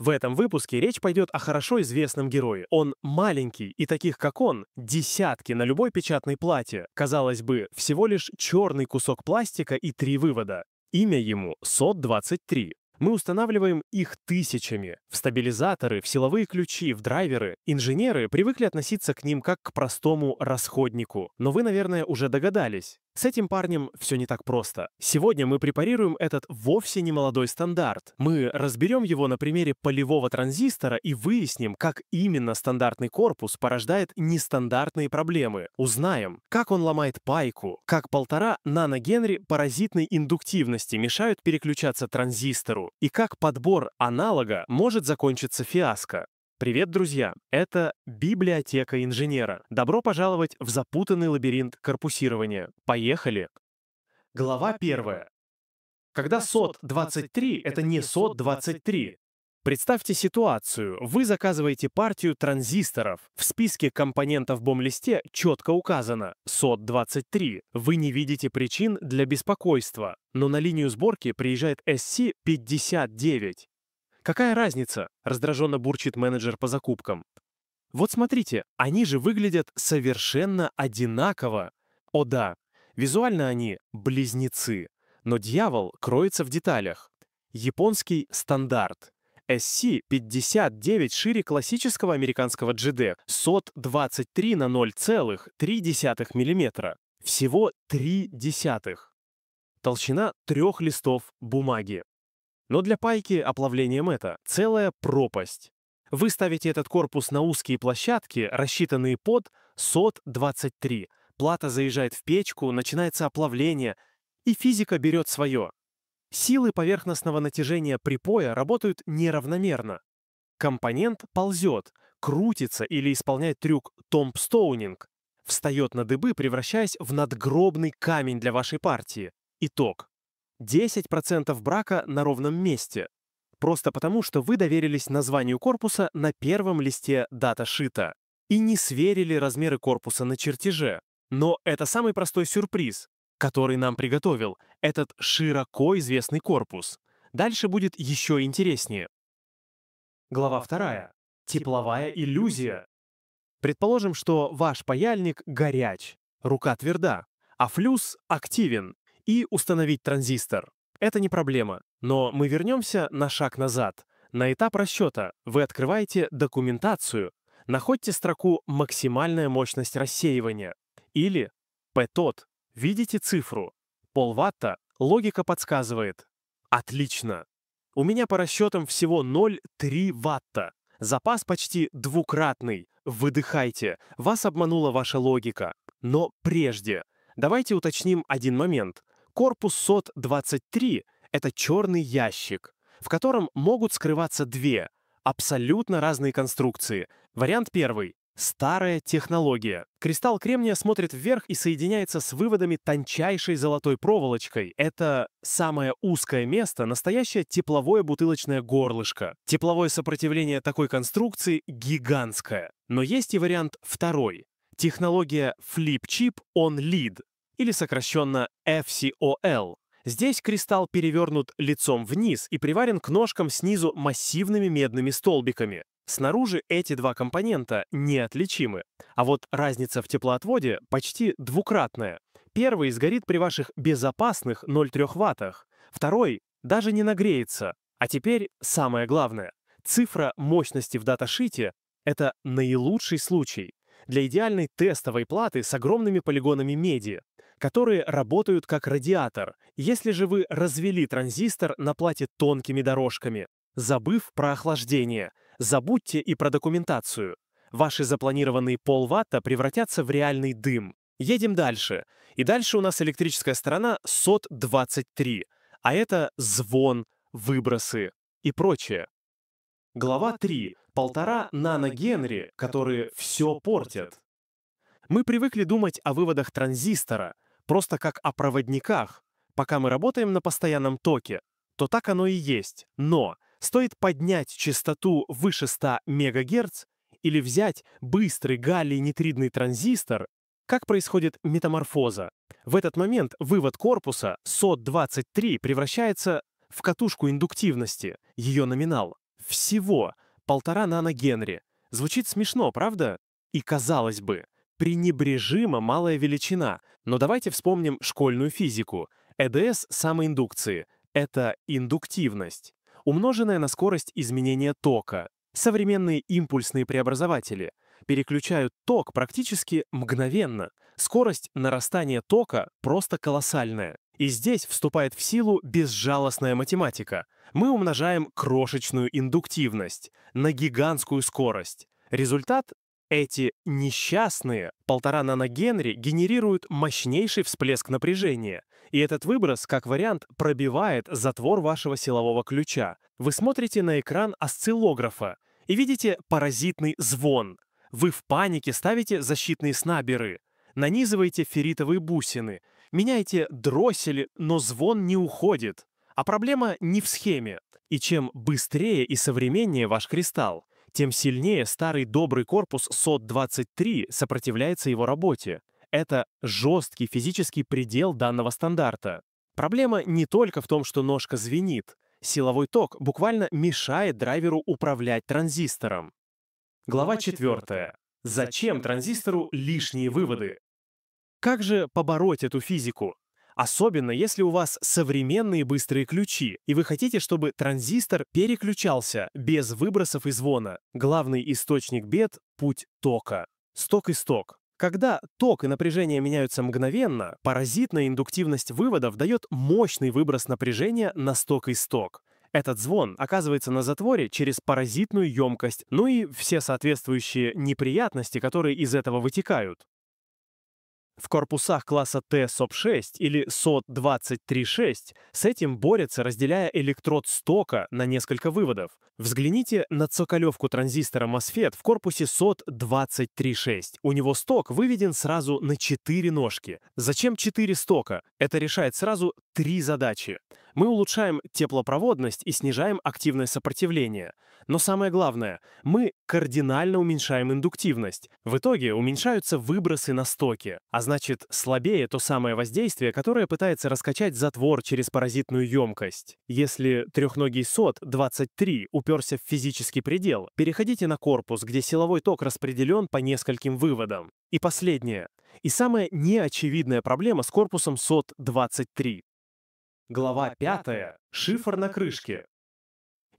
В этом выпуске речь пойдет о хорошо известном герое. Он маленький, и таких как он десятки на любой печатной плате. Казалось бы, всего лишь черный кусок пластика и три вывода. Имя ему СОД-23. Мы устанавливаем их тысячами. В стабилизаторы, в силовые ключи, в драйверы. Инженеры привыкли относиться к ним как к простому расходнику. Но вы, наверное, уже догадались. С этим парнем все не так просто. Сегодня мы препарируем этот вовсе не молодой стандарт. Мы разберем его на примере полевого транзистора и выясним, как именно стандартный корпус порождает нестандартные проблемы. Узнаем, как он ломает пайку, как полтора наногенри паразитной индуктивности мешают переключаться транзистору и как подбор аналога может закончиться фиаско. Привет, друзья! Это «Библиотека инженера». Добро пожаловать в запутанный лабиринт корпусирования. Поехали! Глава первая. Когда сот-23 — это не сот-23. Представьте ситуацию. Вы заказываете партию транзисторов. В списке компонентов в бомлисте четко указано сот-23. Вы не видите причин для беспокойства. Но на линию сборки приезжает SC-59. Какая разница? Раздраженно бурчит менеджер по закупкам. Вот смотрите, они же выглядят совершенно одинаково. О да, визуально они близнецы, но дьявол кроется в деталях. Японский стандарт. SC-59 шире классического американского GD, сот 23 на 0,3 мм. Всего 3 десятых. Толщина трех листов бумаги. Но для пайки оплавлением это целая пропасть. Вы ставите этот корпус на узкие площадки, рассчитанные под СОТ-23. Плата заезжает в печку, начинается оплавление, и физика берет свое. Силы поверхностного натяжения припоя работают неравномерно. Компонент ползет, крутится или исполняет трюк томпстоунинг, встает на дыбы, превращаясь в надгробный камень для вашей партии. Итог. 10% брака на ровном месте. Просто потому, что вы доверились названию корпуса на первом листе даташита и не сверили размеры корпуса на чертеже. Но это самый простой сюрприз, который нам приготовил этот широко известный корпус. Дальше будет еще интереснее. Глава 2. Тепловая иллюзия. Предположим, что ваш паяльник горяч, рука тверда, а флюс активен, и установить транзистор. Это не проблема, но мы вернемся на шаг назад. На этап расчета вы открываете документацию, находите строку «Максимальная мощность рассеивания» или «ПТОТ». Видите цифру? Полватта логика подсказывает. Отлично! У меня по расчетам всего 0,3 ватта. Запас почти двукратный. Выдыхайте, вас обманула ваша логика. Но прежде, давайте уточним один момент. Корпус СОТ-23 — это черный ящик, в котором могут скрываться две абсолютно разные конструкции. Вариант первый — старая технология. Кристалл кремния смотрит вверх и соединяется с выводами тончайшей золотой проволочкой. Это самое узкое место, настоящее тепловое бутылочное горлышко. Тепловое сопротивление такой конструкции гигантское. Но есть и вариант второй — Технология Flip Chip on Lead или сокращенно FCOL. Здесь кристалл перевернут лицом вниз и приварен к ножкам снизу массивными медными столбиками. Снаружи эти два компонента неотличимы, а вот разница в теплоотводе почти двукратная. Первый сгорит при ваших безопасных 0,3 ваттах, второй даже не нагреется. А теперь самое главное. Цифра мощности в даташите — это наилучший случай для идеальной тестовой платы с огромными полигонами меди которые работают как радиатор, если же вы развели транзистор на плате тонкими дорожками, забыв про охлаждение. Забудьте и про документацию. Ваши запланированные полватта превратятся в реальный дым. Едем дальше. И дальше у нас электрическая сторона сот 23, а это звон, выбросы и прочее. Глава 3. Полтора наногенри, которые все портят. Мы привыкли думать о выводах транзистора, просто как о проводниках. Пока мы работаем на постоянном токе, то так оно и есть. Но стоит поднять частоту выше 100 МГц или взять быстрый галлий-нитридный транзистор, как происходит метаморфоза. В этот момент вывод корпуса SOT-23 превращается в катушку индуктивности, ее номинал. Всего полтора наногенри. Звучит смешно, правда? И казалось бы, пренебрежимо малая величина. Но давайте вспомним школьную физику. ЭДС самоиндукции — это индуктивность, умноженная на скорость изменения тока. Современные импульсные преобразователи переключают ток практически мгновенно. Скорость нарастания тока просто колоссальная. И здесь вступает в силу безжалостная математика. Мы умножаем крошечную индуктивность на гигантскую скорость. Результат эти несчастные полтора наногенри генерируют мощнейший всплеск напряжения, и этот выброс, как вариант, пробивает затвор вашего силового ключа. Вы смотрите на экран осциллографа и видите паразитный звон. Вы в панике ставите защитные снаберы, нанизываете ферритовые бусины, меняете дроссели, но звон не уходит. А проблема не в схеме. И чем быстрее и современнее ваш кристалл, тем сильнее старый добрый корпус СОД-23 сопротивляется его работе. Это жесткий физический предел данного стандарта. Проблема не только в том, что ножка звенит. Силовой ток буквально мешает драйверу управлять транзистором. Глава 4. Зачем транзистору лишние выводы? Как же побороть эту физику? Особенно, если у вас современные быстрые ключи, и вы хотите, чтобы транзистор переключался без выбросов и звона. Главный источник бед – путь тока. Сток и сток. Когда ток и напряжение меняются мгновенно, паразитная индуктивность выводов дает мощный выброс напряжения на сток и сток. Этот звон оказывается на затворе через паразитную емкость, ну и все соответствующие неприятности, которые из этого вытекают. В корпусах класса Т СОП-6 или СОД-236 с этим борются, разделяя электрод стока на несколько выводов. Взгляните на цоколевку транзистора MOSFET в корпусе СОД-236. У него сток выведен сразу на 4 ножки. Зачем 4 стока? Это решает сразу три задачи. Мы улучшаем теплопроводность и снижаем активное сопротивление. Но самое главное, мы кардинально уменьшаем индуктивность. В итоге уменьшаются выбросы на стоке, а значит слабее то самое воздействие, которое пытается раскачать затвор через паразитную емкость. Если трехногий сот 23 уперся в физический предел, переходите на корпус, где силовой ток распределен по нескольким выводам. И последнее. И самая неочевидная проблема с корпусом СОТ-23. Глава 5. Шифр на крышке.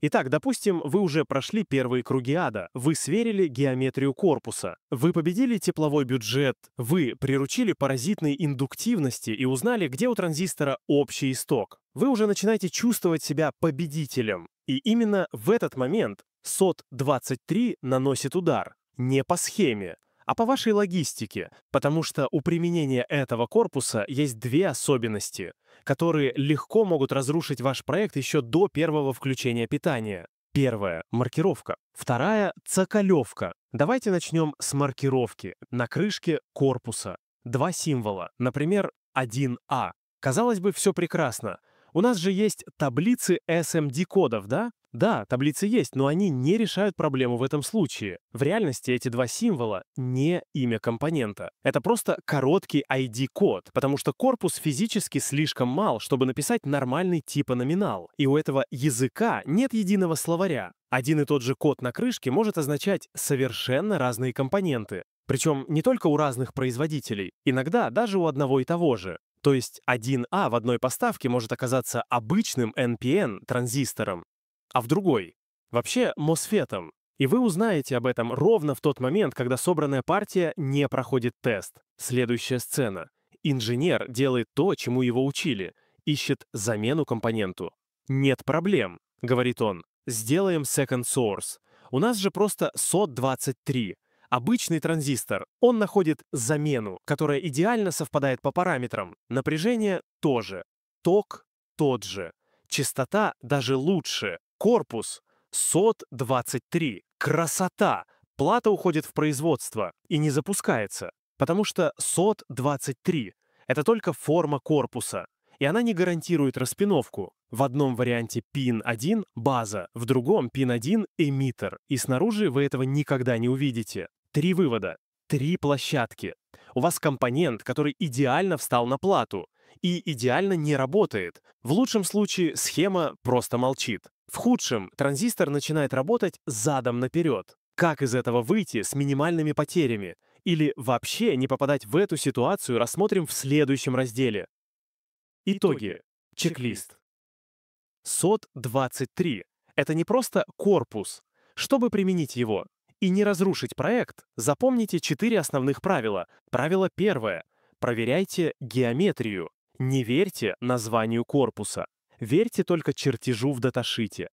Итак, допустим, вы уже прошли первые круги ада, вы сверили геометрию корпуса, вы победили тепловой бюджет, вы приручили паразитные индуктивности и узнали, где у транзистора общий исток. Вы уже начинаете чувствовать себя победителем. И именно в этот момент СОТ-23 наносит удар. Не по схеме, а по вашей логистике, потому что у применения этого корпуса есть две особенности которые легко могут разрушить ваш проект еще до первого включения питания. Первое – маркировка. Вторая – цоколевка. Давайте начнем с маркировки на крышке корпуса. Два символа, например, 1А. Казалось бы, все прекрасно. У нас же есть таблицы SMD-кодов, да? Да, таблицы есть, но они не решают проблему в этом случае. В реальности эти два символа не имя компонента. Это просто короткий ID-код, потому что корпус физически слишком мал, чтобы написать нормальный типа номинал. И у этого языка нет единого словаря. Один и тот же код на крышке может означать совершенно разные компоненты. Причем не только у разных производителей, иногда даже у одного и того же. То есть 1А в одной поставке может оказаться обычным NPN транзистором, а в другой, вообще Мосфетом, и вы узнаете об этом ровно в тот момент, когда собранная партия не проходит тест. Следующая сцена. Инженер делает то, чему его учили. Ищет замену компоненту. «Нет проблем», — говорит он. «Сделаем second source. У нас же просто SOT23. Обычный транзистор. Он находит замену, которая идеально совпадает по параметрам. Напряжение тоже. Ток тот же. Частота даже лучше. Корпус 123. Красота! Плата уходит в производство и не запускается, потому что 123 – это только форма корпуса, и она не гарантирует распиновку. В одном варианте pin 1 – база, в другом pin 1 – эмиттер, и снаружи вы этого никогда не увидите. Три вывода. Три площадки. У вас компонент, который идеально встал на плату и идеально не работает. В лучшем случае схема просто молчит. В худшем транзистор начинает работать задом наперед. Как из этого выйти с минимальными потерями? Или вообще не попадать в эту ситуацию рассмотрим в следующем разделе. Итоги. Чек-лист. SOT-23 — это не просто корпус. Чтобы применить его и не разрушить проект, запомните четыре основных правила. Правило первое. Проверяйте геометрию. Не верьте названию корпуса. Верьте только чертежу в даташите.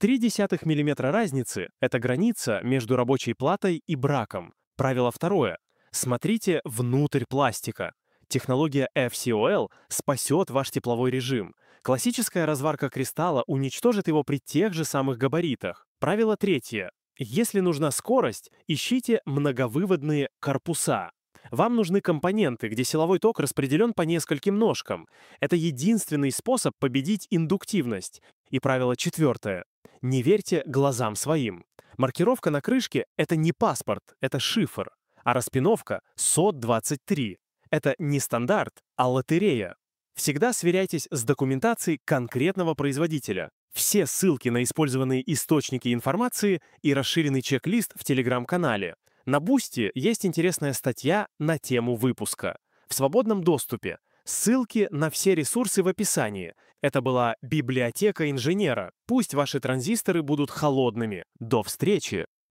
0,3 мм разницы – это граница между рабочей платой и браком. Правило второе. Смотрите внутрь пластика. Технология FCOL спасет ваш тепловой режим. Классическая разварка кристалла уничтожит его при тех же самых габаритах. Правило третье. Если нужна скорость, ищите многовыводные корпуса. Вам нужны компоненты, где силовой ток распределен по нескольким ножкам. Это единственный способ победить индуктивность. И правило четвертое. Не верьте глазам своим. Маркировка на крышке — это не паспорт, это шифр. А распиновка — СОД-23. Это не стандарт, а лотерея. Всегда сверяйтесь с документацией конкретного производителя. Все ссылки на использованные источники информации и расширенный чек-лист в телеграм-канале. На Бусти есть интересная статья на тему выпуска. В свободном доступе. Ссылки на все ресурсы в описании. Это была библиотека инженера. Пусть ваши транзисторы будут холодными. До встречи!